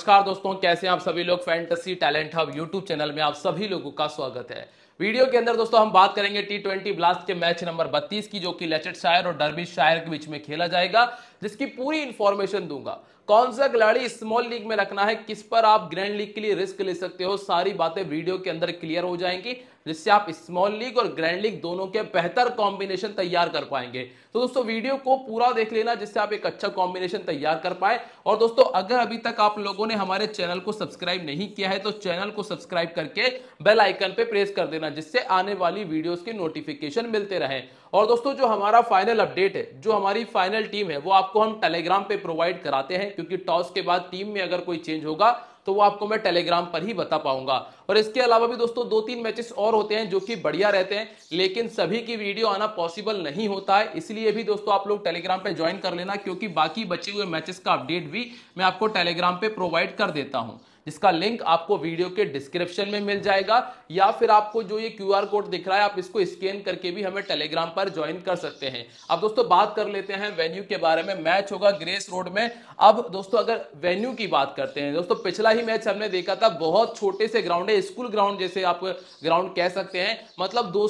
नमस्कार दोस्तों कैसे हैं आप सभी लोग fantasy talent hub YouTube channel में आप सभी लोगों का स्वागत है वीडियो के अंदर दोस्तों हम बात करेंगे टी ट्वेंटी ब्लास्ट के मैच नंबर 32 की जो कि लेचेट शायर और डरबी शायर के बीच में खेला जाएगा जिसकी पूरी इंफॉर्मेशन दूंगा कौन सा खिलाड़ी स्मॉल लीग में रखना है किस पर आप ग्रैंड लीग के लिए रिस्क ले सकते हो सारी बातें वीडियो के अंदर क्लियर हो जाएंगी जिससे आप स्मॉल लीग और ग्रैंड लीग दोनों के बेहतर कॉम्बिनेशन तैयार कर पाएंगे तो दोस्तों वीडियो को पूरा देख लेना जिससे आप एक अच्छा कॉम्बिनेशन तैयार कर पाए और दोस्तों अगर अभी तक आप लोगों ने हमारे चैनल को सब्सक्राइब नहीं किया है तो चैनल को सब्सक्राइब करके बेल आइकन पे प्रेस कर देना जिससे आने वाली वीडियोस के नोटिफिकेशन मिलते रहे और दोस्तों जो हमारा फाइनल अपडेट है जो हमारी फाइनल टीम है वो आपको हम टेलीग्राम पे प्रोवाइड कराते हैं क्योंकि टॉस के बाद टीम में अगर कोई चेंज होगा तो वो आपको मैं टेलीग्राम पर ही बता पाऊंगा और इसके अलावा भी दोस्तों दो तीन मैचेस और होते हैं जो कि बढ़िया रहते हैं लेकिन सभी की वीडियो आना पॉसिबल नहीं होता है इसलिए भी दोस्तों आप लोग टेलीग्राम पे ज्वाइन कर लेना क्योंकि बाकी बचे हुए मैचेस का अपडेट भी मैं आपको टेलीग्राम पे प्रोवाइड कर देता हूं जिसका लिंक आपको वीडियो के डिस्क्रिप्शन में मिल जाएगा या फिर आपको जो ये क्यू कोड दिख रहा है आप इसको स्कैन करके भी हमें टेलीग्राम पर ज्वाइन कर सकते हैं अब दोस्तों बात कर लेते हैं वेन्यू के बारे में मैच होगा ग्रेस रोड में अब दोस्तों अगर वेन्यू की बात करते हैं दोस्तों पिछला ही मैच हमने देखा था बहुत छोटे से ग्राउंड है स्कूल ग्राउंड जैसे आप ग्राउंड कह सकते हैं मतलब दो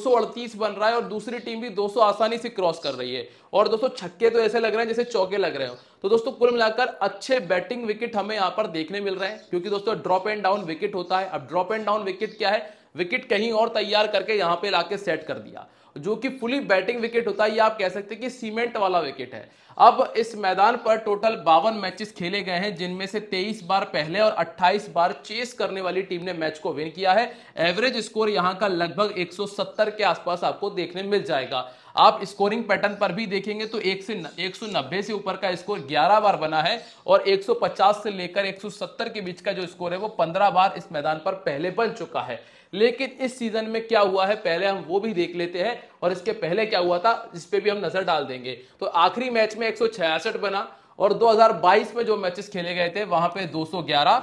बन रहा है और दूसरी टीम भी 200 आसानी से क्रॉस कर रही है और दोस्तों छक्के तो ऐसे लग रहे हैं जैसे चौके लग रहे हो तो दोस्तों कुल मिलाकर अच्छे बैटिंग विकेट हमें यहाँ पर देखने मिल रहे हैं क्योंकि दोस्तों ड्रॉप एंड डाउन विकेट होता है अब ड्रॉप एंड डाउन विकेट क्या है विकेट कहीं और तैयार करके यहाँ पे लाके सेट कर दिया जो कि फुली बैटिंग विकेट होता है ये आप कह सकते हैं कि सीमेंट वाला विकेट है अब इस मैदान पर टोटल बावन मैचेस खेले गए हैं जिनमें से 23 बार पहले और 28 बार चेस करने वाली टीम ने मैच को विन किया है एवरेज स्कोर यहां का लगभग 170 के आसपास आपको देखने मिल जाएगा आप स्कोरिंग पैटर्न पर भी देखेंगे तो एक से एक से ऊपर का स्कोर 11 बार बना है और 150 से लेकर 170 के बीच का जो स्कोर है वो 15 बार इस मैदान पर पहले बन चुका है लेकिन इस सीजन में क्या हुआ है पहले हम वो भी देख लेते हैं और इसके पहले क्या हुआ था इस पर भी हम नजर डाल देंगे तो आखिरी मैच में एक बना और 2022 में जो मैचेस खेले गए थे वहां पे 211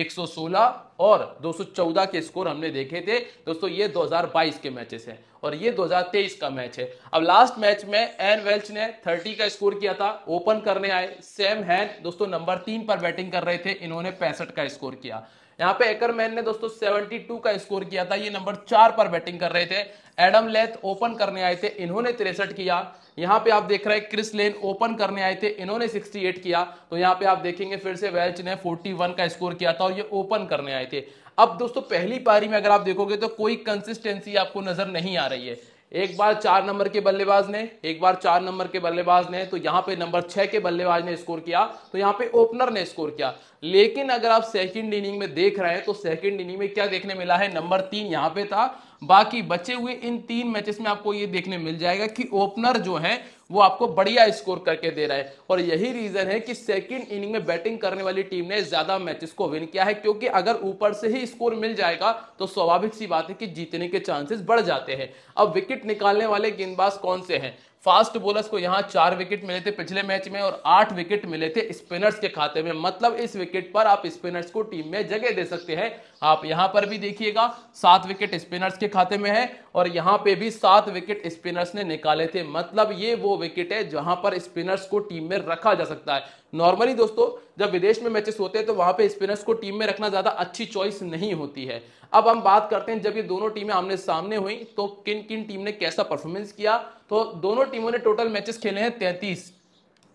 116 और 214 के स्कोर हमने देखे थे दोस्तों ये 2022 के मैचेस हैं और ये 2023 का मैच है अब लास्ट मैच में एन वेल्च ने 30 का स्कोर किया था ओपन करने आए सेम हैन दोस्तों नंबर तीन पर बैटिंग कर रहे थे इन्होंने पैंसठ का स्कोर किया यहाँ पे एकरमैन ने दोस्तों 72 का स्कोर किया था ये नंबर चार पर बैटिंग कर रहे थे एडम लेथ ओपन करने आए थे इन्होंने तिरसठ किया यहाँ पे आप देख रहे हैं क्रिस लेन ओपन करने आए थे इन्होंने 68 किया तो यहाँ पे आप देखेंगे फिर से वेल्च ने 41 का स्कोर किया था और ये ओपन करने आए थे अब दोस्तों पहली पारी में अगर आप देखोगे तो कोई कंसिस्टेंसी आपको नजर नहीं आ रही है एक बार चार नंबर के बल्लेबाज ने एक बार चार नंबर के बल्लेबाज ने तो यहाँ पे नंबर छह के बल्लेबाज ने स्कोर किया तो यहाँ पे ओपनर ने स्कोर किया लेकिन अगर आप सेकंड इनिंग में देख रहे हैं तो सेकंड इनिंग में क्या देखने मिला है नंबर तीन यहाँ पे था बाकी बचे हुए इन तीन मैचेस में आपको ये देखने मिल जाएगा कि ओपनर जो है वो आपको बढ़िया स्कोर करके दे रहा है और यही रीजन है कि सेकेंड इनिंग में बैटिंग करने वाली टीम ने ज्यादा मैचेस को विन किया है क्योंकि अगर ऊपर से ही स्कोर मिल जाएगा तो स्वाभाविक सी बात है कि जीतने के चांसेस बढ़ जाते हैं अब विकेट निकालने वाले गेंदबाज कौन से हैं फास्ट बोलर्स को यहां चार विकेट मिले थे पिछले मैच में और आठ विकेट मिले थे स्पिनर्स के खाते में मतलब इस विकेट पर आप स्पिनर्स को टीम में जगह दे सकते हैं आप यहां पर भी देखिएगा सात विकेट स्पिनर्स के खाते में है और यहां पे भी सात विकेट स्पिनर्स ने निकाले थे मतलब ये वो विकेट है जहां पर स्पिनर्स को टीम में रखा जा सकता है नॉर्मली दोस्तों जब विदेश में मैचेस होते हैं तो वहां पे स्पिनर्स को टीम में रखना ज्यादा अच्छी चॉइस नहीं होती है अब हम बात करते हैं जब ये दोनों टीमें आमने सामने हुई तो किन किन टीम ने कैसा परफॉर्मेंस किया तो दोनों टीमों ने टोटल मैचेस खेले हैं तैंतीस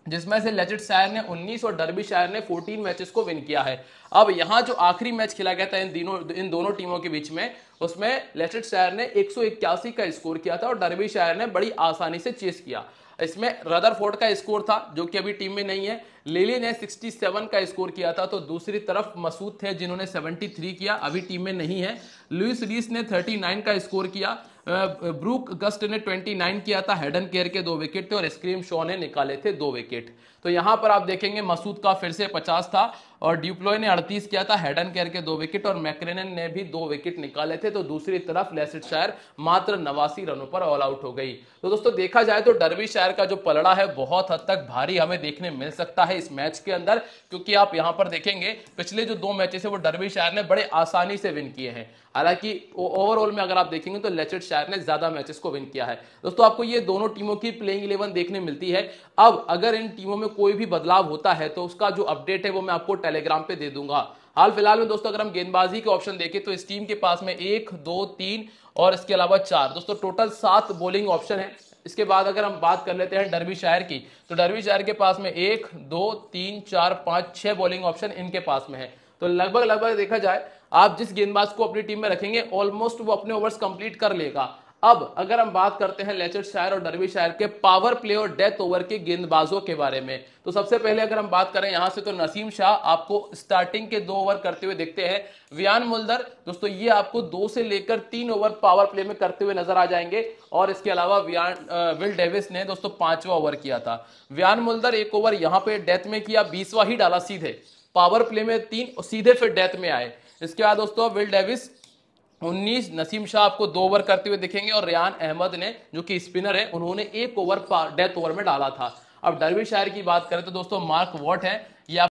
जिसमें से लेजेट शायर ने 19 और डरबी शायर ने 14 मैचेस को विन किया है अब यहाँ जो आखिरी मैच खेला गया था इन दिनों इन दोनों टीमों के बीच में उसमें लेजेट शायर ने एक का स्कोर किया था और डरबी शायर ने बड़ी आसानी से चेस किया इसमें फोर्ड का स्कोर था जो कि अभी टीम में नहीं है लिली ने 67 का स्कोर किया था तो दूसरी तरफ मसूद थे जिन्होंने 73 किया अभी टीम में नहीं है लुइस लीस ने 39 का स्कोर किया ब्रूक गस्ट ने 29 किया था हेडन केयर के दो विकेट थे और स्क्रीम शॉ ने निकाले थे दो विकेट तो यहां पर आप देखेंगे मसूद का फिर से 50 था और ड्यूप्लोय ने 38 किया था हेडन केयर के दो विकेट और मैक्रेन ने भी दो विकेट निकाले थे तो दूसरी तरफ लेसिड शायर मात्र नवासी रनों पर ऑल आउट हो गई तो दोस्तों देखा जाए तो डरवी शायर का जो पलड़ा है बहुत हद तक भारी हमें देखने मिल सकता है इस मैच के अंदर क्योंकि आप यहां पर देखेंगे पिछले जो दो मैचेस है वो डरवी शायर ने बड़े आसानी से विन किए हैं हालांकि ओवरऑल में अगर आप देखेंगे तो लेचेट शायर ने ज्यादा मैचेस को विन किया है दोस्तों आपको ये दोनों टीमों की प्लेइंग इलेवन देखने मिलती है अब अगर इन टीमों में कोई भी बदलाव होता है तो उसका जो अपडेट है वो मैं आपको टेलीग्राम पे दे दूंगा हाल फिलहाल में दोस्तों अगर हम गेंदबाजी के ऑप्शन देखें तो इस टीम के पास में एक दो तीन और इसके अलावा चार दोस्तों टोटल सात बॉलिंग ऑप्शन है इसके बाद अगर हम बात कर लेते हैं डरबी शायर की तो डरबी शायर के पास में एक दो तीन चार पांच छह बॉलिंग ऑप्शन इनके पास में है तो लगभग लगभग देखा जाए आप जिस गेंदबाज को अपनी टीम में रखेंगे ऑलमोस्ट वो अपने ओवर्स कंप्लीट कर लेगा अब अगर हम बात करते हैं लेचर शायर और डरवी शायर के पावर प्ले और डेथ ओवर के गेंदबाजों के बारे में तो सबसे पहले अगर हम बात करें यहां से तो नसीम शाह आपको स्टार्टिंग के दो ओवर करते हुए देखते हैं वियान मुल्दर दोस्तों ये आपको दो से लेकर तीन ओवर पावर प्ले में करते हुए नजर आ जाएंगे और इसके अलावा वियान विल डेविस ने दोस्तों पांचवा ओवर किया था वियान मुल्दर एक ओवर यहां पर डेथ में किया बीसवा ही डाला सीधे पावर प्ले में तीन सीधे फिर डेथ में आए इसके बाद दोस्तों विल डेविस उन्नीस नसीम शाह आपको दो ओवर करते हुए दिखेंगे और रियान अहमद ने जो कि स्पिनर है उन्होंने एक ओवर डेथ ओवर में डाला था अब डरवी शायर की बात करें तो दोस्तों मार्क वॉट है ये आप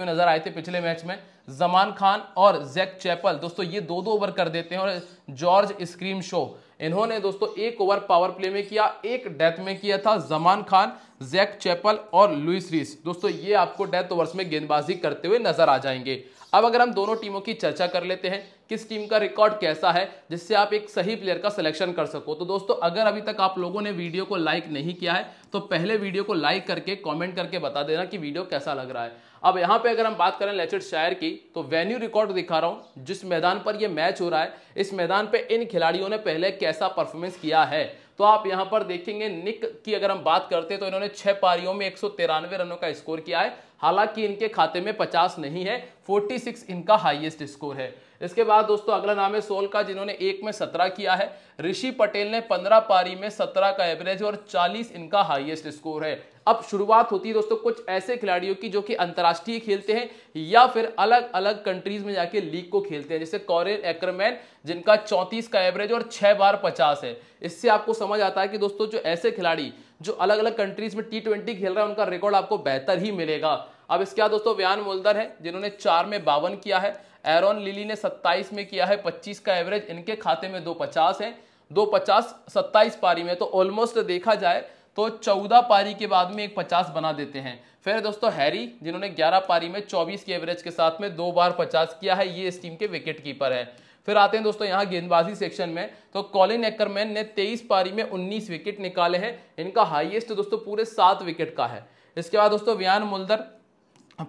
नजर आए थे पिछले मैच में जमान खान और जैक चैपल दोस्तों ये दो दो ओवर कर देते हैं और जॉर्ज स्क्रीम शो इन्होंने दोस्तों एक ओवर पावर प्ले में किया एक डेथ में किया था जमान खान जैक चैपल और लुइस रीस दोस्तों ये आपको डेथ ओवर्स में गेंदबाजी करते हुए नजर आ जाएंगे अब अगर हम दोनों टीमों की चर्चा कर लेते हैं किस टीम का रिकॉर्ड कैसा है जिससे आप एक सही प्लेयर का सिलेक्शन कर सको तो दोस्तों अगर अभी तक आप लोगों ने वीडियो को लाइक नहीं किया है तो पहले वीडियो को लाइक करके कमेंट करके बता देना कि वीडियो कैसा लग रहा है अब यहाँ पे अगर हम बात करें लेचेड शायर की तो वेन्यू रिकॉर्ड दिखा रहा हूँ जिस मैदान पर यह मैच हो रहा है इस मैदान पर इन खिलाड़ियों ने पहले कैसा परफॉर्मेंस किया है तो आप यहाँ पर देखेंगे निक की अगर हम बात करते हैं तो इन्होंने छह पारियों में एक रनों का स्कोर किया है हालांकि इनके खाते में 50 नहीं है 46 इनका हाईएस्ट स्कोर है इसके बाद दोस्तों अगला नाम है सोल का जिन्होंने एक में सत्रह किया है ऋषि पटेल ने पंद्रह पारी में सत्रह का एवरेज और चालीस इनका हाईएस्ट स्कोर है अब शुरुआत होती है दोस्तों कुछ ऐसे खिलाड़ियों की जो कि अंतर्राष्ट्रीय खेलते हैं या फिर अलग अलग कंट्रीज में जाके लीग को खेलते हैं जैसे कॉरियर एक्रमैन जिनका चौंतीस का एवरेज और छह बार पचास है इससे आपको समझ आता है कि दोस्तों जो ऐसे खिलाड़ी जो अलग अलग कंट्रीज में टी ट्वेंटी खेल रहा है उनका रिकॉर्ड आपको बेहतर ही मिलेगा अब इसके बाद दोस्तों व्यान मोलदर है जिन्होंने चार में बावन किया है एरोन लिली ने 27 में किया है 25 का एवरेज इनके खाते में दो पचास है दो पचास सत्ताईस पारी में तो ऑलमोस्ट देखा जाए तो 14 पारी के बाद में एक पचास बना देते हैं फिर दोस्तों हैरी जिन्होंने ग्यारह पारी में चौबीस के एवरेज के साथ में दो बार पचास किया है ये इस टीम के विकेट कीपर है फिर आते हैं दोस्तों यहाँ गेंदबाजी सेक्शन में तो कॉलिन एकरमैन ने तेईस पारी में उन्नीस विकेट निकाले हैं इनका हाइएस्ट दोस्तों पूरे सात विकेट का है इसके बाद दोस्तों व्यान मुल्दर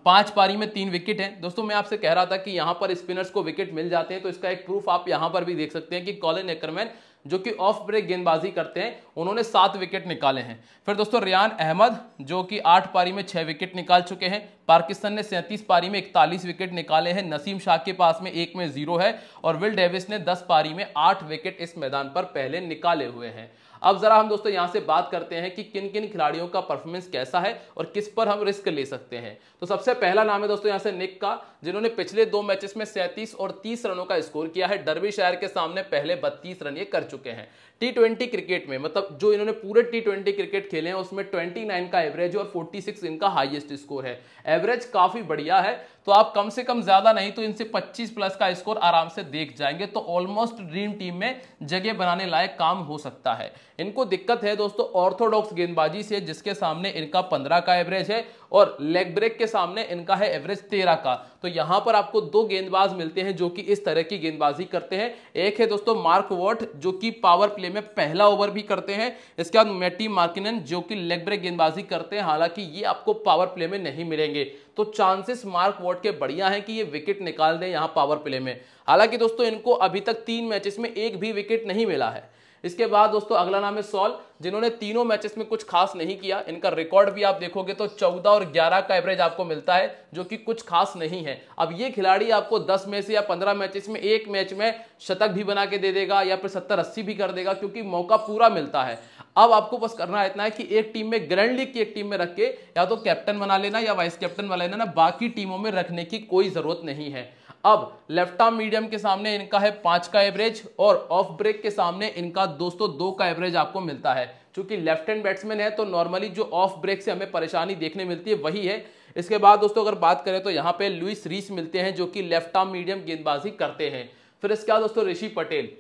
पांच पारी में तीन विकेट हैं दोस्तों मैं आपसे कह रहा था कि यहाँ पर स्पिनर्स को विकेट मिल जाते हैं तो इसका एक प्रूफ आप यहाँ पर भी देख सकते हैं कि कॉलिन एकरमैन जो कि ऑफ ब्रेक गेंदबाजी करते हैं उन्होंने सात विकेट निकाले हैं फिर दोस्तों रियान अहमद जो कि आठ पारी में छः विकेट निकाल चुके हैं पाकिस्तान ने सैंतीस पारी में इकतालीस विकेट निकाले हैं नसीम शाह के पास में एक में जीरो है और विल डेविस ने दस पारी में आठ विकेट इस मैदान पर पहले निकाले हुए हैं अब जरा हम दोस्तों यहां से बात करते हैं कि किन किन खिलाड़ियों का परफॉर्मेंस कैसा है और किस पर हम रिस्क ले सकते हैं तो सबसे पहला नाम है दोस्तों यहां से निक का जिन्होंने पिछले दो मैचेस में 37 और 30 रनों का स्कोर किया है डरबी शहर के सामने पहले 32 रन ये कर चुके हैं टी ट्वेंटी क्रिकेट में मतलब जो इन्होंने पूरे टी ट्वेंटी क्रिकेट खेले हैं उसमें ट्वेंटी नाइन का एवरेज और फोर्टी सिक्स इनका हाईएस्ट स्कोर है एवरेज काफ़ी बढ़िया है तो आप कम से कम ज्यादा नहीं तो इनसे 25 प्लस का स्कोर आराम से देख जाएंगे तो ऑलमोस्ट ड्रीम टीम में जगह बनाने लायक काम हो सकता है इनको दिक्कत है दोस्तों ऑर्थोडॉक्स गेंदबाजी से जिसके सामने इनका 15 का एवरेज है और लेग ब्रेक के सामने इनका है एवरेज 13 का तो यहां पर आपको दो गेंदबाज मिलते हैं जो कि इस तरह की गेंदबाजी करते हैं एक है दोस्तों मार्क वॉट जो कि पावर प्ले में पहला ओवर भी करते हैं इसके बाद मेटी मार्किन जो कि लेग ब्रेक गेंदबाजी करते हैं हालांकि ये आपको पावर प्ले में नहीं मिलेंगे तो चांसेस मार्क वॉट के बढ़िया हैं कि ये विकेट निकाल दें यहाँ पावर प्ले में हालांकि दोस्तों इनको अभी तक तीन मैचेस में एक भी विकेट नहीं मिला है इसके बाद दोस्तों अगला नाम है सॉल जिन्होंने तीनों मैचेस में कुछ खास नहीं किया इनका रिकॉर्ड भी आप देखोगे तो 14 और 11 का एवरेज आपको मिलता है जो कि कुछ खास नहीं है अब ये खिलाड़ी आपको 10 में से या 15 मैचेस में एक मैच में शतक भी बना के दे देगा या फिर सत्तर अस्सी भी कर देगा क्योंकि मौका पूरा मिलता है अब आपको बस करना इतना है कि एक टीम में ग्रैंड लीग की एक टीम में रख के या तो कैप्टन बना लेना या वाइस कैप्टन बना लेना ना बाकी टीमों में रखने की कोई ज़रूरत नहीं है अब लेफ्ट आर्म मीडियम के सामने इनका है पांच का एवरेज और ऑफ ब्रेक के सामने इनका दोस्तों दो का एवरेज आपको मिलता है चूंकि लेफ्ट हैंड बैट्समैन है तो नॉर्मली जो ऑफ ब्रेक से हमें परेशानी देखने मिलती है वही है इसके बाद दोस्तों अगर बात करें तो यहाँ पे लुइस रीस मिलते हैं जो कि लेफ्ट आर्म मीडियम गेंदबाजी करते हैं फिर इसके बाद दोस्तों ऋषि पटेल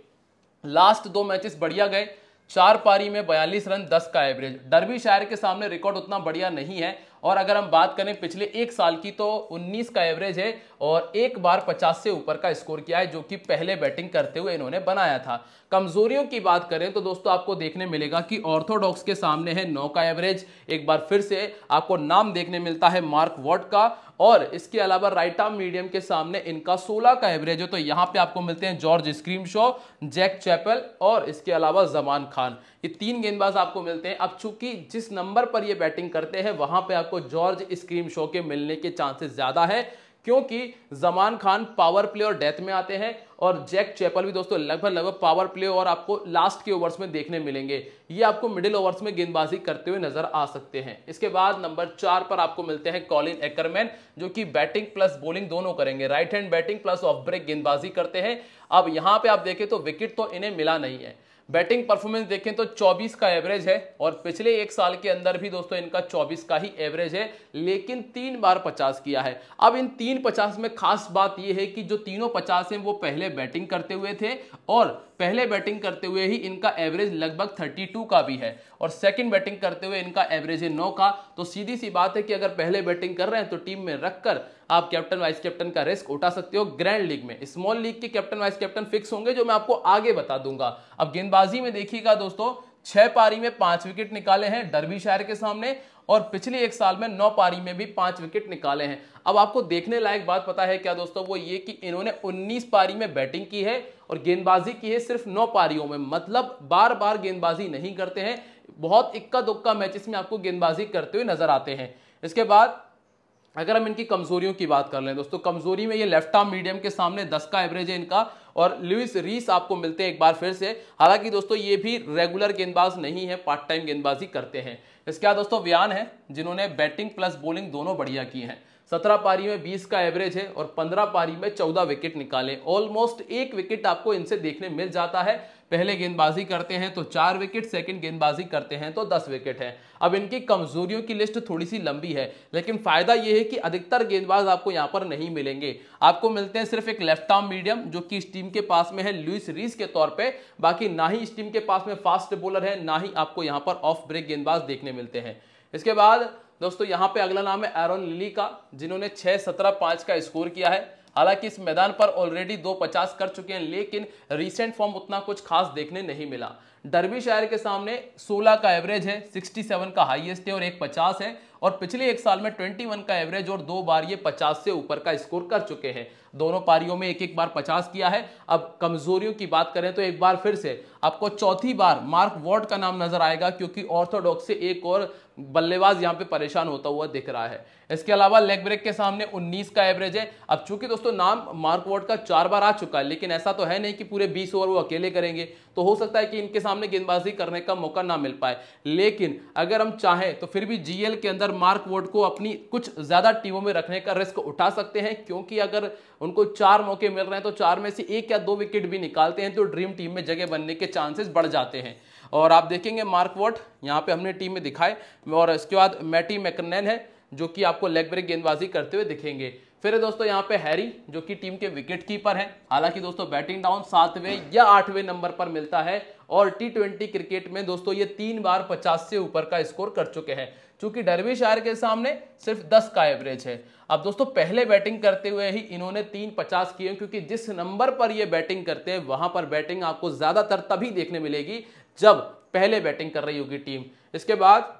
लास्ट दो मैचेस बढ़िया गए चार पारी में बयालीस रन दस का एवरेज डरबी शायर के सामने रिकॉर्ड उतना बढ़िया नहीं है और अगर हम बात करें पिछले एक साल की तो 19 का एवरेज है और एक बार 50 से ऊपर का स्कोर किया है जो कि पहले बैटिंग करते हुए इन्होंने बनाया था कमजोरियों की बात करें तो दोस्तों आपको देखने मिलेगा कि ऑर्थोडॉक्स के सामने है नौ का एवरेज एक बार फिर से आपको नाम देखने मिलता है मार्क वॉट का और इसके अलावा राइट आर्म मीडियम के सामने इनका 16 का एवरेज है तो यहाँ पे आपको मिलते हैं George Scrimshaw Jack Chappell और इसके अलावा जमान खान ये तीन गेंदबाज आपको मिलते हैं अब चूंकि जिस नंबर पर ये बैटिंग करते हैं वहां पे आपको जॉर्ज स्क्रीम शो के मिलने के चांसेस ज्यादा है क्योंकि जमान खान पावर प्ले और डेथ में आते हैं और जैक चैपल भी दोस्तों लगभग लगभग पावर प्ले और आपको लास्ट के ओवर्स में देखने मिलेंगे ये आपको मिडिल ओवर्स में गेंदबाजी करते हुए नजर आ सकते हैं इसके बाद नंबर चार पर आपको मिलते हैं कॉलिन एकरमैन जो कि बैटिंग प्लस बॉलिंग दोनों करेंगे right hand batting plus off break गेंदबाजी करते हैं अब यहां पर आप देखें तो विकेट तो इन्हें मिला नहीं है बैटिंग परफॉर्मेंस देखें तो 24 का एवरेज है और पिछले एक साल के अंदर भी दोस्तों इनका 24 का ही एवरेज है लेकिन तीन बार 50 किया है अब इन तीन 50 में खास बात यह है कि जो तीनों 50 है वो पहले बैटिंग करते हुए थे और पहले बैटिंग करते हुए ही इनका एवरेज लगभग 32 का भी है और सेकंड बैटिंग करते हुए इनका एवरेज है 9 का तो सीधी सी बात है कि अगर पहले बैटिंग कर रहे हैं तो टीम में रखकर आप कैप्टन वाइस कैप्टन का रिस्क उठा सकते हो ग्रैंड लीग में स्मॉल लीग के कैप्टन वाइस कैप्टन फिक्स होंगे जो मैं आपको आगे बता दूंगा अब गेंदबाजी में देखिएगा दोस्तों छह पारी में पांच विकेट निकाले हैं डरबी शहर के सामने और पिछले एक साल में नौ पारी में भी पांच विकेट निकाले हैं अब आपको देखने लायक बात पता है क्या दोस्तों वो ये कि इन्होंने 19 पारी में बैटिंग की है और गेंदबाजी की है सिर्फ नौ पारियों में मतलब बार बार गेंदबाजी नहीं करते हैं बहुत इक्का दुक्का मैचेस में आपको गेंदबाजी करते हुए नजर आते हैं इसके बाद अगर हम इनकी कमजोरियों की बात कर लें दोस्तों कमजोरी में ये लेफ्ट आर्म मीडियम के सामने 10 का एवरेज है इनका और लुइस रीस आपको मिलते हैं एक बार फिर से हालांकि दोस्तों ये भी रेगुलर गेंदबाज नहीं है पार्ट टाइम गेंदबाजी करते हैं इसके बाद दोस्तों व्यान है जिन्होंने बैटिंग प्लस बॉलिंग दोनों बढ़िया की है सत्रह पारी में बीस का एवरेज है और पंद्रह पारी में चौदह विकेट निकाले ऑलमोस्ट एक विकेट आपको इनसे देखने मिल जाता है पहले गेंदबाजी करते हैं तो चार विकेट सेकंड गेंदबाजी करते हैं तो दस विकेट है अब इनकी कमजोरियों की लिस्ट थोड़ी सी लंबी है लेकिन फायदा यह है कि अधिकतर गेंदबाज आपको यहाँ पर नहीं मिलेंगे आपको मिलते हैं सिर्फ एक लेफ्ट आर्म मीडियम जो कि इस टीम के पास में है लुइस रीस के तौर पर बाकी ना ही इस टीम के पास में फास्ट बॉलर है ना ही आपको यहाँ पर ऑफ ब्रेक गेंदबाज देखने मिलते हैं इसके बाद दोस्तों यहाँ पे अगला नाम है एरोन लिली का जिन्होंने छह सत्रह पांच का स्कोर किया है हालांकि इस मैदान पर ऑलरेडी दो पचास कर चुके हैं लेकिन रिसेंट फॉर्म उतना कुछ खास देखने नहीं मिला डरबी शायर के सामने 16 का एवरेज है 67 का हाईएस्ट है और एक 50 है और पिछले एक साल में 21 का एवरेज और दो बार ये 50 से ऊपर का स्कोर कर चुके हैं दोनों पारियों में एक एक बार पचास किया है अब कमजोरियों की बात करें तो एक बार फिर से आपको चौथी बार मार्क वॉर्ड का नाम नजर आएगा क्योंकि ऑर्थोडॉक्स से एक और बल्लेबाज यहां पे परेशान होता हुआ दिख रहा है इसके अलावा लेग ब्रेक के सामने 19 का एवरेज है अब चूंकि दोस्तों नाम मार्क वॉर्ड का चार बार आ चुका है लेकिन ऐसा तो है नहीं कि पूरे 20 ओवर वो अकेले करेंगे तो हो सकता है कि इनके सामने गेंदबाजी करने का मौका ना मिल पाए लेकिन अगर हम चाहें तो फिर भी जीएल के अंदर मार्क वॉर्ड को अपनी कुछ ज्यादा टीमों में रखने का रिस्क उठा सकते हैं क्योंकि अगर उनको चार मौके मिल रहे हैं तो चार में से एक या दो विकेट भी निकालते हैं तो ड्रीम टीम में जगह बनने के चांसेस बढ़ जाते हैं और आप देखेंगे मार्क वॉट यहाँ पे हमने टीम में दिखाए और इसके बाद मैटी मैकनैन है जो कि आपको लेग ब्रेक गेंदबाजी करते हुए दिखेंगे फिर है दोस्तों यहाँ पे हैरी जो कि टीम के विकेट कीपर है हालांकि दोस्तों बैटिंग डाउन सातवें या आठवें नंबर पर मिलता है और टी ट्वेंटी क्रिकेट में दोस्तों ये तीन बार 50 से ऊपर का स्कोर कर चुके हैं चूंकि आर के सामने सिर्फ 10 का एवरेज है अब दोस्तों पहले बैटिंग करते हुए ही इन्होंने तीन पचास किए क्योंकि जिस नंबर पर ये बैटिंग करते हैं वहां पर बैटिंग आपको ज्यादातर तभी देखने मिलेगी जब पहले बैटिंग कर रही होगी टीम इसके बाद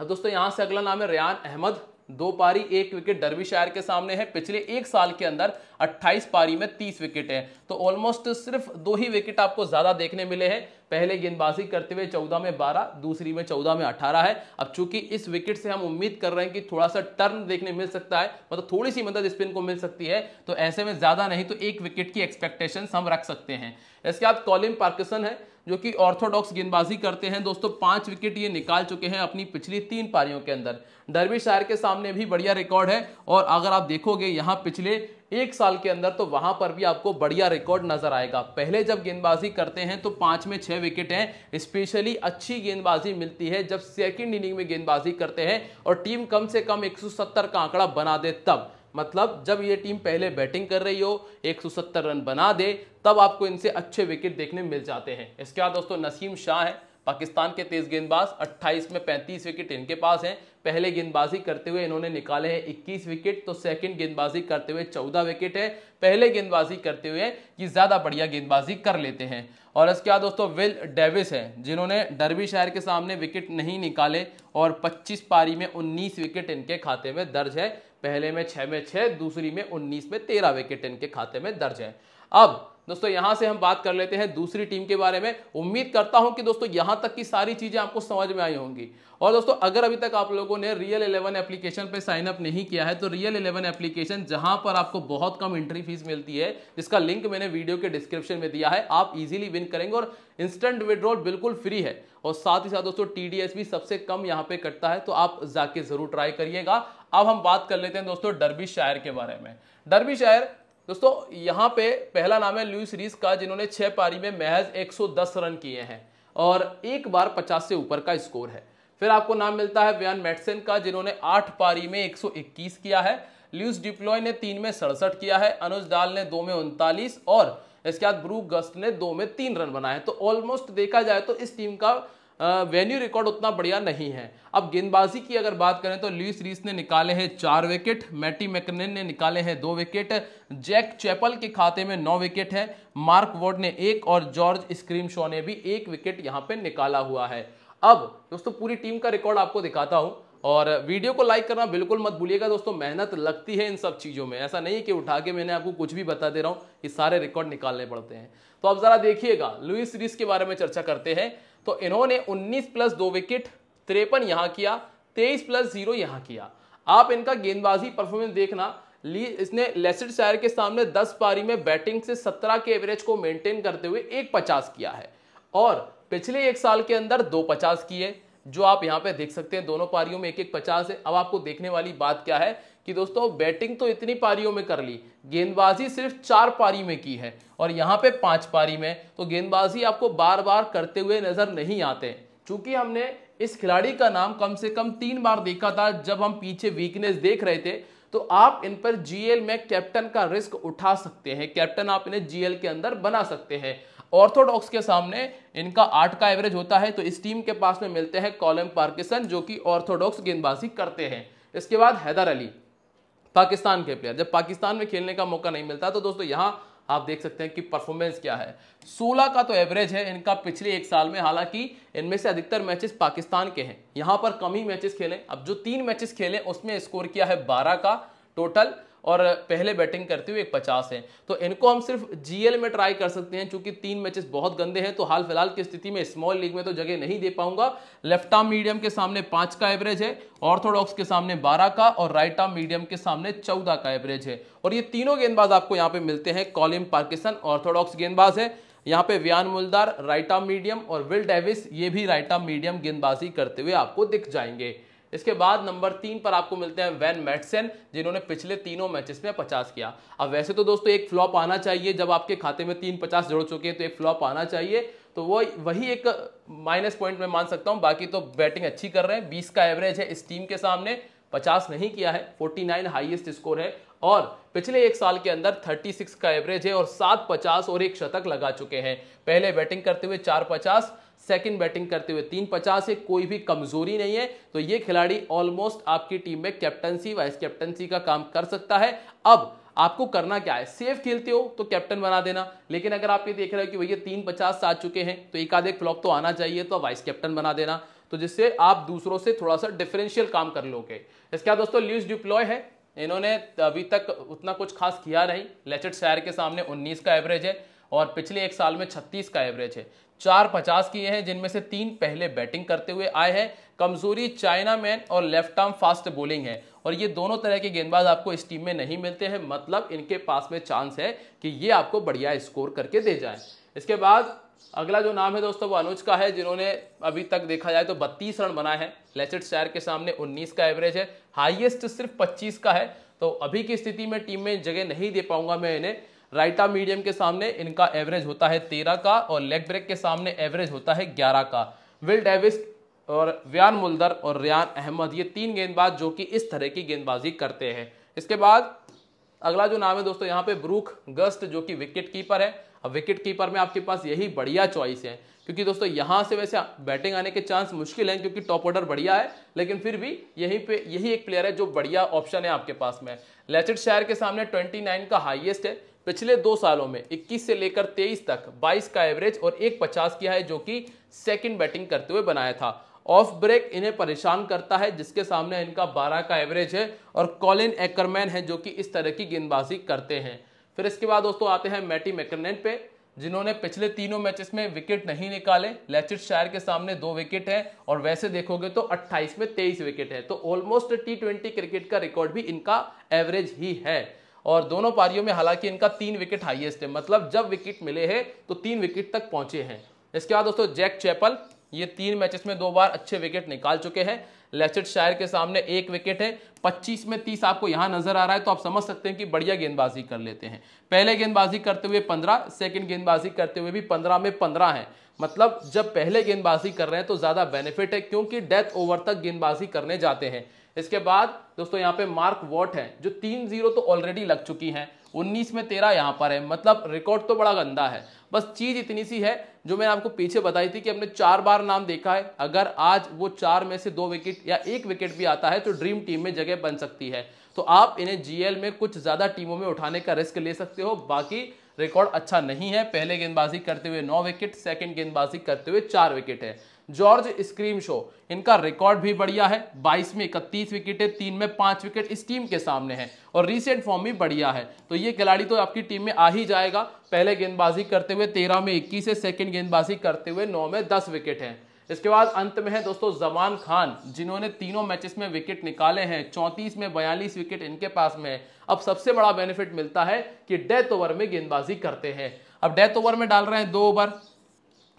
अब दोस्तों यहाँ से अगला नाम है रियान अहमद दो पारी एक विकेट डरबी शायर के सामने है पिछले एक साल के अंदर 28 पारी में 30 विकेट है तो ऑलमोस्ट सिर्फ दो ही विकेट आपको ज्यादा देखने मिले हैं पहले गेंदबाजी करते हुए 14 में 12 दूसरी में 14 में 18 है अब चूंकि इस विकेट से हम उम्मीद कर रहे हैं कि थोड़ा सा टर्न देखने मिल सकता है मतलब थोड़ी सी मदद स्पिन को मिल सकती है तो ऐसे में ज्यादा नहीं तो एक विकेट की एक्सपेक्टेशन हम रख सकते हैं इसके बाद कॉलिम पार्किसन है जो कि ऑर्थोडॉक्स गेंदबाजी करते हैं दोस्तों पांच विकेट ये निकाल चुके हैं अपनी पिछली तीन पारियों के अंदर डरबी शायर के सामने भी बढ़िया रिकॉर्ड है और अगर आप देखोगे यहाँ पिछले एक साल के अंदर तो वहां पर भी आपको बढ़िया रिकॉर्ड नजर आएगा पहले जब गेंदबाजी करते हैं तो पांच में छह विकेट हैं स्पेशली अच्छी गेंदबाजी मिलती है जब सेकंड इनिंग में गेंदबाजी करते हैं और टीम कम से कम 170 का आंकड़ा बना दे तब मतलब जब ये टीम पहले बैटिंग कर रही हो 170 रन बना दे तब आपको इनसे अच्छे विकेट देखने मिल जाते हैं इसके बाद दोस्तों नसीम शाह हैं पाकिस्तान के तेज गेंदबाज 28 में 35 विकेट इनके पास हैं पहले गेंदबाजी करते हुए इन्होंने निकाले हैं 21 विकेट तो सेकंड गेंदबाजी करते हुए 14 विकेट है पहले गेंदबाजी करते हुए ये ज़्यादा बढ़िया गेंदबाजी कर लेते हैं और इसके बाद दोस्तों विल डेविस हैं जिन्होंने डरबी शहर के सामने विकेट नहीं निकाले और 25 पारी में 19 विकेट इनके खाते में दर्ज है पहले में छः में छः दूसरी में उन्नीस में तेरह विकेट इनके खाते में दर्ज है अब दोस्तों यहां से हम बात कर लेते हैं दूसरी टीम के बारे में उम्मीद करता हूं कि दोस्तों यहां तक की सारी चीजें आपको समझ में आई होंगी और दोस्तों अगर अभी तक आप लोगों ने रियल इलेवन एप्लीकेशन पे साइन अप नहीं किया है तो रियल इलेवन एप्लीकेशन जहां पर आपको बहुत कम एंट्री फीस मिलती है जिसका लिंक मैंने वीडियो के डिस्क्रिप्शन में दिया है आप इजिली विन करेंगे और इंस्टेंट विड्रॉल बिल्कुल फ्री है और साथ ही साथ दोस्तों टी भी सबसे कम यहाँ पे कटता है तो आप जाके जरूर ट्राई करिएगा अब हम बात कर लेते हैं दोस्तों डरबी शायर के बारे में डरबी शायर दोस्तों यहाँ पे पहला नाम है लुइस रीस का जिन्होंने छह पारी में महज 110 रन किए हैं और एक बार 50 से ऊपर का स्कोर है फिर आपको नाम मिलता है व्यान मेटसन का जिन्होंने आठ पारी में 121 किया है लुइस डिप्लॉय ने तीन में सड़सठ किया है अनुज डाल ने दो में उनतालीस और इसके बाद ब्रू गस्ट ने दो में तीन रन बनाए तो ऑलमोस्ट देखा जाए तो इस टीम का वेन्यू रिकॉर्ड उतना बढ़िया नहीं है अब गेंदबाजी की अगर बात करें तो लुइस रीस ने निकाले हैं चार विकेट मैटी मैकन ने निकाले हैं दो विकेट जैक चैपल के खाते में नौ विकेट है मार्क वोर्ड ने एक और जॉर्ज स्क्रीमशॉ ने भी एक विकेट यहाँ पे निकाला हुआ है अब दोस्तों पूरी टीम का रिकॉर्ड आपको दिखाता हूँ और वीडियो को लाइक करना बिल्कुल मत भूलिएगा दोस्तों मेहनत लगती है इन सब चीज़ों में ऐसा नहीं है कि उठा के मैंने आपको कुछ भी बता दे रहा हूं कि सारे रिकॉर्ड निकालने पड़ते हैं तो अब ज़रा देखिएगा लुइस रीस के बारे में चर्चा करते हैं तो इन्होंने 19 प्लस दो विकेट तिरपन यहां किया 23 प्लस जीरो यहां किया आप इनका गेंदबाजी परफॉर्मेंस देखना ली इसने लेसिड शायर के सामने 10 पारी में बैटिंग से 17 के एवरेज को मेंटेन करते हुए एक पचास किया है और पिछले एक साल के अंदर दो पचास किए जो आप यहां पे देख सकते हैं दोनों पारियों में एक एक पचास है अब आपको देखने वाली बात क्या है कि दोस्तों बैटिंग तो इतनी पारियों में कर ली गेंदबाजी सिर्फ चार पारी में की है और यहाँ पे पांच पारी में तो गेंदबाजी आपको बार बार करते हुए नजर नहीं आते चूंकि हमने इस खिलाड़ी का नाम कम से कम तीन बार देखा था जब हम पीछे वीकनेस देख रहे थे तो आप इन पर जीएल में कैप्टन का रिस्क उठा सकते हैं कैप्टन आप इन्हें जीएल के अंदर बना सकते हैं ऑर्थोडॉक्स के सामने इनका आठ का एवरेज होता है तो इस टीम के पास में मिलते हैं कॉलम पार्किसन जो कि ऑर्थोडॉक्स गेंदबाजी करते हैं इसके बाद हैदर अली पाकिस्तान के प्लेयर जब पाकिस्तान में खेलने का मौका नहीं मिलता तो दोस्तों यहाँ आप देख सकते हैं कि परफॉर्मेंस क्या है 16 का तो एवरेज है इनका पिछले एक साल में हालांकि इनमें से अधिकतर मैचेस पाकिस्तान के हैं यहां पर कम ही मैचेस खेले अब जो तीन मैचेस खेले उसमें स्कोर किया है बारह का टोटल और पहले बैटिंग करते हुए एक पचास है तो इनको हम सिर्फ जीएल में ट्राई कर सकते हैं चूंकि तीन मैचेस बहुत गंदे हैं तो हाल फिलहाल की स्थिति में स्मॉल लीग में तो जगह नहीं दे पाऊंगा लेफ्ट आर्म मीडियम के सामने पांच का एवरेज है ऑर्थोडॉक्स के सामने बारह का और राइट आर्म मीडियम के सामने चौदह का एवरेज है और ये तीनों गेंदबाज आपको यहाँ पे मिलते हैं कॉलिम पार्किसन ऑर्थोडॉक्स गेंदबाज है यहाँ पे Wiaan Mulder right arm medium और विल डेविस ये भी राइट आर्म मीडियम गेंदबाजी करते हुए आपको दिख जाएंगे इसके बाद नंबर तीन पर आपको मिलते हैं वैन मेटसन जिन्होंने पिछले तीनों मैचेस में पचास किया अब वैसे तो दोस्तों एक फ्लॉप आना चाहिए जब आपके खाते में तीन पचास जोड़ चुके हैं तो एक फ्लॉप आना चाहिए तो वो वही एक माइनस पॉइंट में मान सकता हूं बाकी तो बैटिंग अच्छी कर रहे हैं बीस का एवरेज है इस टीम के सामने पचास नहीं किया है फोर्टी नाइन हाइएस्ट स्कोर है और पिछले एक साल के अंदर 36 का एवरेज है और सात पचास और एक शतक लगा चुके हैं पहले बैटिंग करते हुए चार पचास सेकंड बैटिंग करते हुए तीन पचास है कोई भी कमजोरी नहीं है तो ये खिलाड़ी ऑलमोस्ट आपकी टीम में कैप्टनसी वाइस कैप्टनसी का काम कर सकता है अब आपको करना क्या है सेफ खेलते हो तो कैप्टन बना देना लेकिन अगर आप ये देख रहे हो कि भैया तीन पचास आ चुके हैं तो एक आधे फ्लॉप तो आना चाहिए तो वाइस कैप्टन बना देना तो जिससे आप दूसरों से थोड़ा सा डिफरेंशियल काम कर लोगे इसके बाद दोस्तों ल्यूज डिप्लॉय है इन्होंने अभी तक उतना कुछ खास किया नहीं लेचेट शायर के सामने 19 का एवरेज है और पिछले एक साल में छत्तीस का एवरेज है चार पचास किए हैं जिनमें से तीन पहले बैटिंग करते हुए आए हैं कमजोरी चाइना मैन और लेफ्ट आर्म फास्ट बॉलिंग है और ये दोनों तरह के गेंदबाज आपको इस टीम में नहीं मिलते हैं मतलब इनके पास में चांस है कि ये आपको बढ़िया स्कोर करके दे जाए इसके बाद अगला जो नाम है दोस्तों वो अनुज का है जिन्होंने अभी तक देखा जाए तो 32 रन बनाए हैं लेसेट शायर के सामने 19 का एवरेज है हाईएस्ट सिर्फ 25 का है तो अभी की स्थिति में टीम में जगह नहीं दे पाऊंगा मैं इन्हें राइटा मीडियम के सामने इनका एवरेज होता है तेरह का और लेग ब्रेक के सामने एवरेज होता है ग्यारह का विल डेविस और व्यान मुल्दर और रियान अहमद ये तीन गेंदबाज जो कि इस तरह की गेंदबाजी करते हैं इसके बाद अगला जो नाम है दोस्तों यहाँ पे ब्रूक गस्ट जो कि विकेट कीपर है अब विकेट कीपर में आपके पास यही बढ़िया चॉइस है क्योंकि दोस्तों यहाँ से वैसे बैटिंग आने के चांस मुश्किल हैं क्योंकि टॉप ऑर्डर बढ़िया है लेकिन फिर भी यहीं पे यही एक प्लेयर है जो बढ़िया ऑप्शन है आपके पास में लेचेड शहर के सामने ट्वेंटी का हाइएस्ट है पिछले दो सालों में 21 से लेकर 23 तक 22 का एवरेज और एक पचास किया है जो कि सेकंड बैटिंग करते हुए बनाया था ऑफ ब्रेक इन्हें परेशान करता है जिसके सामने इनका 12 का एवरेज है और कॉलिन एकरमैन है जो कि इस तरह की गेंदबाजी करते हैं फिर इसके बाद दोस्तों आते हैं मैटी मैकरनेट पे जिन्होंने पिछले तीनों मैचेस में विकेट नहीं निकाले लेचिट शायर के सामने दो विकेट है और वैसे देखोगे तो 28 में 23 विकेट है तो ऑलमोस्ट टी क्रिकेट का रिकॉर्ड भी इनका एवरेज ही है और दोनों पारियों में हालांकि इनका तीन विकेट हाईएस्ट है मतलब जब विकेट मिले हैं तो तीन विकेट तक पहुंचे हैं इसके बाद दोस्तों जैक चैपल ये तीन मैचेस में दो बार अच्छे विकेट निकाल चुके हैं लेचेट शायर के सामने एक विकेट है 25 में 30 आपको यहाँ नजर आ रहा है तो आप समझ सकते हैं कि बढ़िया गेंदबाजी कर लेते हैं पहले गेंदबाजी करते हुए 15 सेकंड गेंदबाजी करते हुए भी 15 में 15 है मतलब जब पहले गेंदबाजी कर रहे हैं तो ज़्यादा बेनिफिट है क्योंकि डेथ ओवर तक गेंदबाजी करने जाते हैं इसके बाद दोस्तों यहाँ पे मार्क वॉट है जो तीन जीरो तो ऑलरेडी लग चुकी हैं उन्नीस में तेरह यहाँ पर है मतलब रिकॉर्ड तो बड़ा गंदा है बस चीज़ इतनी सी है जो मैंने आपको पीछे बताई थी कि हमने चार बार नाम देखा है अगर आज वो चार में से दो विकेट या एक विकेट भी आता है तो ड्रीम टीम में जगह बन सकती है तो आप इन्हें जीएल में कुछ ज़्यादा टीमों में उठाने का रिस्क ले सकते हो बाकी रिकॉर्ड अच्छा नहीं है पहले गेंदबाजी करते हुए नौ विकेट सेकेंड गेंदबाजी करते हुए चार विकेट है जॉर्ज स्क्रीम शो इनका रिकॉर्ड भी बढ़िया है 22 में इकतीस विकेट है तीन में पांच विकेट इस टीम के सामने है और रिसेंट फॉर्म भी बढ़िया है तो ये खिलाड़ी तो आपकी टीम में आ ही जाएगा पहले गेंदबाजी करते हुए तेरह में इक्कीस है सेकेंड गेंदबाजी करते हुए नौ में दस विकेट है इसके बाद अंत में है दोस्तों जमान खान जिन्होंने तीनों मैचेस में विकेट निकाले हैं चौंतीस में बयालीस विकेट इनके पास में है अब सबसे बड़ा बेनिफिट मिलता है कि डेथ ओवर में गेंदबाजी करते हैं अब डेथ ओवर में डाल रहे हैं दो ओवर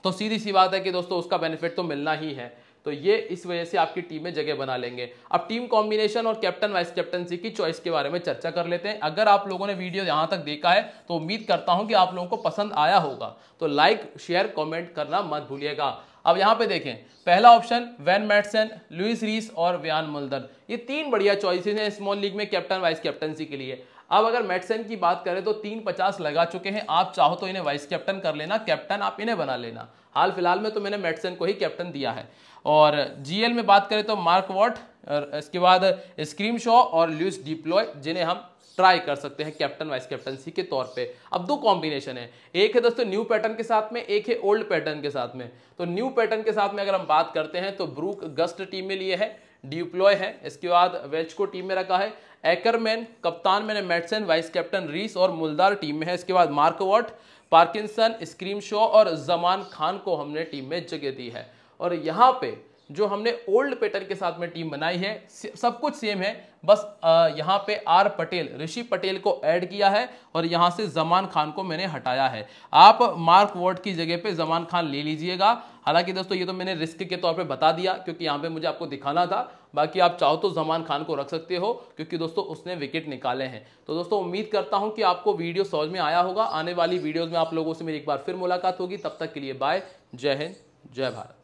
तो सीधी सी बात है कि दोस्तों उसका बेनिफिट तो मिलना ही है तो ये इस वजह से आपकी टीम में जगह बना लेंगे अब टीम कॉम्बिनेशन और कैप्टन वाइस कैप्टनसी की चॉइस के बारे में चर्चा कर लेते हैं अगर आप लोगों ने वीडियो यहाँ तक देखा है तो उम्मीद करता हूँ कि आप लोगों को पसंद आया होगा तो लाइक शेयर कॉमेंट करना मत भूलिएगा अब यहाँ पे देखें पहला option Van Mattson Lewis Reece और व्यान मुलदर ये तीन बढ़िया चॉइसेस हैं स्मॉल लीग में कैप्टन वाइस कैप्टनसी के लिए अब अगर मेडसन की बात करें तो तीन पचास लगा चुके हैं आप चाहो तो इन्हें वाइस कैप्टन कर लेना कैप्टन आप इन्हें बना लेना हाल फिलहाल में तो मैंने मेडसन को ही कैप्टन दिया है और जीएल में बात करें तो मार्क वॉट इसके बाद स्क्रीम शॉ और ल्यूस डिप्लॉय जिन्हें हम ट्राई कर सकते हैं कैप्टन वाइस कैप्टनसी के तौर पे अब दो कॉम्बिनेशन है एक है दोस्तों न्यू पैटर्न के साथ में एक है ओल्ड पैटर्न के साथ में तो न्यू पैटर्न के साथ में अगर हम बात करते हैं तो ब्रूक गस्ट टीम में लिए है डिप्लॉय है इसके बाद वेल्च को टीम में रखा है एकरमैन कप्तान मैंने मेडसन वाइस कैप्टन रीस और मुलदार टीम में है इसके बाद Mark Watt Parkinson Scrimshaw और जमान खान को हमने टीम में जगह दी है और यहाँ पे जो हमने ओल्ड पेटर के साथ में टीम बनाई है सब कुछ सेम है बस यहाँ पे आर पटेल ऋषि पटेल को ऐड किया है और यहाँ से जमान खान को मैंने हटाया है आप मार्क वॉट की जगह पे जमान खान ले लीजिएगा हालांकि दोस्तों ये तो मैंने रिस्क के तौर पे बता दिया क्योंकि यहाँ पे मुझे आपको दिखाना था बाकी आप चाहो तो जमान खान को रख सकते हो क्योंकि दोस्तों उसने विकेट निकाले हैं तो दोस्तों उम्मीद करता हूँ कि आपको वीडियो समझ में आया होगा आने वाली वीडियोज़ में आप लोगों से मेरी एक बार फिर मुलाकात होगी तब तक के लिए बाय जय हिंद जय भारत